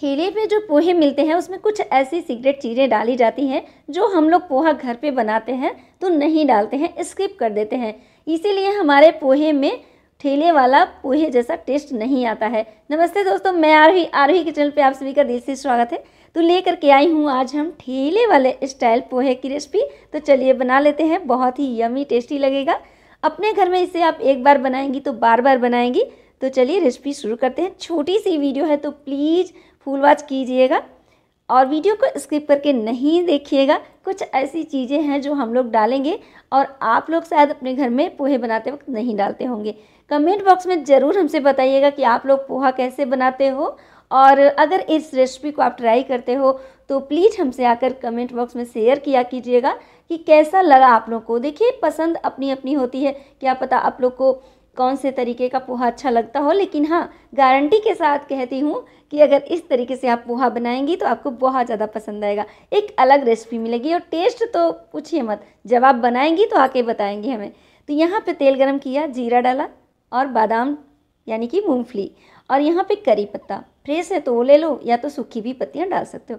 ठेले पे जो पोहे मिलते हैं उसमें कुछ ऐसी सीक्रेट चीज़ें डाली जाती हैं जो हम लोग पोहा घर पे बनाते हैं तो नहीं डालते हैं स्किप कर देते हैं इसीलिए हमारे पोहे में ठेले वाला पोहे जैसा टेस्ट नहीं आता है नमस्ते दोस्तों मैं आरोही आरोही के चैनल पे आप सभी का दिल से स्वागत है तो लेकर के आई हूँ आज हम ठेले वाले स्टाइल पोहे की रेसिपी तो चलिए बना लेते हैं बहुत ही यमी टेस्टी लगेगा अपने घर में इसे आप एक बार बनाएंगी तो बार बार बनाएंगी तो चलिए रेसिपी शुरू करते हैं छोटी सी वीडियो है तो प्लीज़ फुल वॉच कीजिएगा और वीडियो को स्किप करके नहीं देखिएगा कुछ ऐसी चीज़ें हैं जो हम लोग डालेंगे और आप लोग शायद अपने घर में पोहे बनाते वक्त नहीं डालते होंगे कमेंट बॉक्स में ज़रूर हमसे बताइएगा कि आप लोग पोहा कैसे बनाते हो और अगर इस रेसिपी को आप ट्राई करते हो तो प्लीज़ हमसे आकर कमेंट बॉक्स में शेयर किया कीजिएगा कि कैसा लगा आप लोग को देखिए पसंद अपनी अपनी होती है क्या पता आप लोग को कौन से तरीके का पोहा अच्छा लगता हो लेकिन हाँ गारंटी के साथ कहती हूँ कि अगर इस तरीके से आप पोहा बनाएंगी तो आपको बहुत ज़्यादा पसंद आएगा एक अलग रेसिपी मिलेगी और टेस्ट तो पूछिए मत जब आप बनाएंगी तो आके बताएंगे हमें तो यहाँ पे तेल गरम किया जीरा डाला और बादाम यानी कि मूंगफली और यहाँ पे करी पत्ता फ्रेश है तो वो ले लो या तो सूखी भी पत्तियाँ डाल सकते हो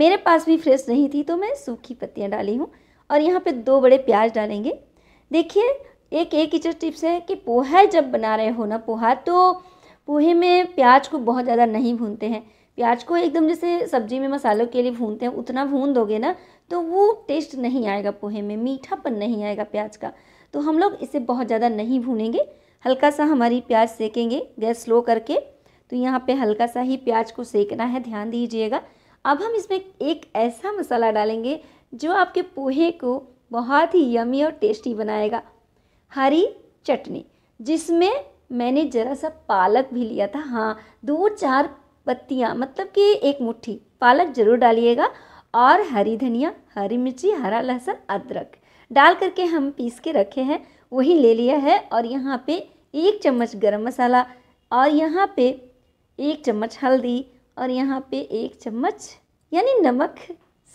मेरे पास भी फ्रेश नहीं थी तो मैं सूखी पत्तियाँ डाली हूँ और यहाँ पर दो बड़े प्याज डालेंगे देखिए एक एक ही टिप्स है कि पोहा जब बना रहे हो ना पोहा तो पोहे में प्याज को बहुत ज़्यादा नहीं भूनते हैं प्याज को एकदम जैसे सब्जी में मसालों के लिए भूनते हैं उतना भून दोगे ना तो वो टेस्ट नहीं आएगा पोहे में मीठापन नहीं आएगा प्याज का तो हम लोग इसे बहुत ज़्यादा नहीं भूनेंगे हल्का सा हमारी प्याज सेकेंगे गैस स्लो करके तो यहाँ पे हल्का सा ही प्याज को सेकना है ध्यान दीजिएगा अब हम इसमें एक ऐसा मसाला डालेंगे जो आपके पोहे को बहुत ही यमी और टेस्टी बनाएगा हरी चटनी जिसमें मैंने ज़रा सा पालक भी लिया था हाँ दो चार पत्तियाँ मतलब कि एक मुट्ठी पालक ज़रूर डालिएगा और हरी धनिया हरी मिर्ची हरा लहसुन अदरक डाल करके हम पीस के रखे हैं वही ले लिया है और यहाँ पे एक चम्मच गरम मसाला और यहाँ पे एक चम्मच हल्दी और यहाँ पे एक चम्मच यानी नमक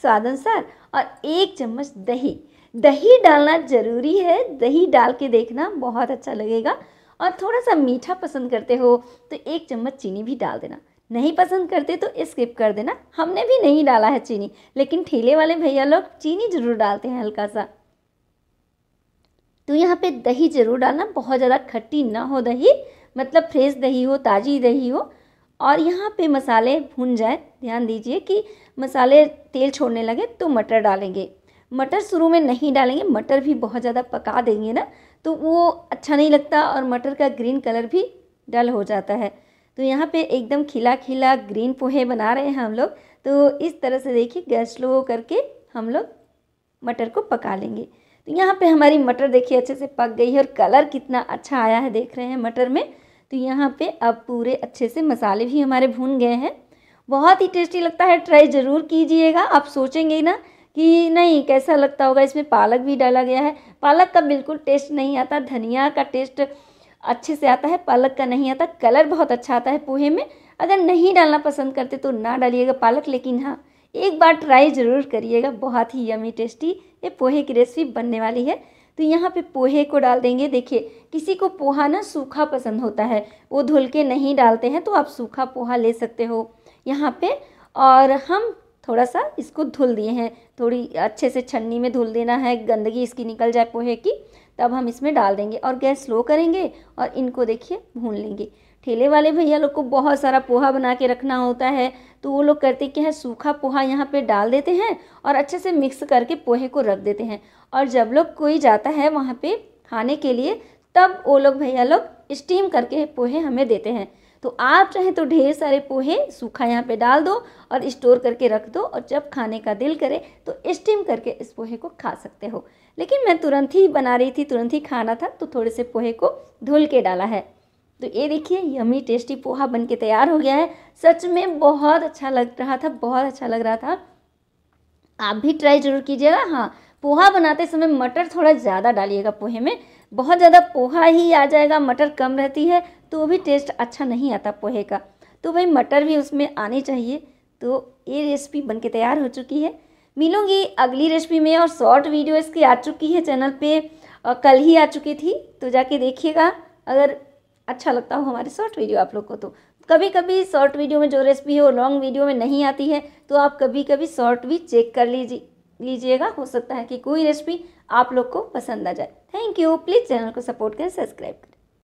स्वाद अनुसार और एक चम्मच दही दही डालना ज़रूरी है दही डाल के देखना बहुत अच्छा लगेगा और थोड़ा सा मीठा पसंद करते हो तो एक चम्मच चीनी भी डाल देना नहीं पसंद करते तो स्किप कर देना हमने भी नहीं डाला है चीनी लेकिन ठेले वाले भैया लोग चीनी ज़रूर डालते हैं हल्का सा तो यहाँ पे दही ज़रूर डालना बहुत ज़्यादा खट्टी ना हो दही मतलब फ्रेश दही हो ताज़ी दही हो और यहाँ पे मसाले भून जाए ध्यान दीजिए कि मसाले तेल छोड़ने लगे तो मटर डालेंगे मटर शुरू में नहीं डालेंगे मटर भी बहुत ज़्यादा पका देंगे ना तो वो अच्छा नहीं लगता और मटर का ग्रीन कलर भी डल हो जाता है तो यहाँ पे एकदम खिला खिला ग्रीन पोहे बना रहे हैं हम लोग तो इस तरह से देखिए गैस स्लो करके हम लोग मटर को पका लेंगे तो यहाँ पे हमारी मटर देखिए अच्छे से पक गई है और कलर कितना अच्छा आया है देख रहे हैं मटर में तो यहाँ पे अब पूरे अच्छे से मसाले भी हमारे भून गए हैं बहुत ही टेस्टी लगता है ट्राई ज़रूर कीजिएगा आप सोचेंगे ना कि नहीं कैसा लगता होगा इसमें पालक भी डाला गया है पालक का बिल्कुल टेस्ट नहीं आता धनिया का टेस्ट अच्छे से आता है पालक का नहीं आता कलर बहुत अच्छा आता है पोहे में अगर नहीं डालना पसंद करते तो ना डालिएगा पालक लेकिन हाँ एक बार ट्राई ज़रूर करिएगा बहुत ही यमी टेस्टी ये पोहे की रेसिपी बनने वाली है तो यहाँ पे पोहे को डाल देंगे देखिए किसी को पोहा ना सूखा पसंद होता है वो धुल के नहीं डालते हैं तो आप सूखा पोहा ले सकते हो यहाँ पे और हम थोड़ा सा इसको धुल दिए हैं थोड़ी अच्छे से छन्नी में धुल देना है गंदगी इसकी निकल जाए पोहे की तब हम इसमें डाल देंगे और गैस स्लो करेंगे और इनको देखिए भून लेंगे ठेले वाले भैया लोग को बहुत सारा पोहा बना के रखना होता है तो वो लोग करते क्या है सूखा पोहा यहाँ पे डाल देते हैं और अच्छे से मिक्स करके पोहे को रख देते हैं और जब लोग कोई जाता है वहाँ पे खाने के लिए तब वो लोग भैया लोग स्टीम करके पोहे हमें देते हैं तो आप चाहें तो ढेर सारे पोहे सूखा यहाँ पे डाल दो और स्टोर करके रख दो और जब खाने का दिल करे तो स्टीम करके इस पोहे को खा सकते हो लेकिन मैं तुरंत ही बना रही थी तुरंत ही खाना था तो थोड़े से पोहे को धुल के डाला है तो ये देखिए यमी टेस्टी पोहा बन के तैयार हो गया है सच में बहुत अच्छा लग रहा था बहुत अच्छा लग रहा था आप भी ट्राई जरूर कीजिएगा हाँ पोहा बनाते समय मटर थोड़ा ज़्यादा डालिएगा पोहे में बहुत ज़्यादा पोहा ही आ जाएगा मटर कम रहती है तो वो भी टेस्ट अच्छा नहीं आता पोहे का तो भाई मटर भी उसमें आने चाहिए तो ये रेसिपी बन के तैयार हो चुकी है मिलूँगी अगली रेसिपी में और शॉर्ट वीडियो इसकी आ चुकी है चैनल पे और कल ही आ चुकी थी तो जाके देखिएगा अगर अच्छा लगता हो हमारे शॉर्ट वीडियो आप लोग को तो कभी कभी शॉर्ट वीडियो में जो रेसिपी है वो लॉन्ग वीडियो में नहीं आती है तो आप कभी कभी शॉर्ट भी चेक कर लीजिए लीजिएगा हो सकता है कि कोई रेसिपी आप लोग को पसंद आ जाए थैंक यू प्लीज़ चैनल को सपोर्ट करें सब्सक्राइब करें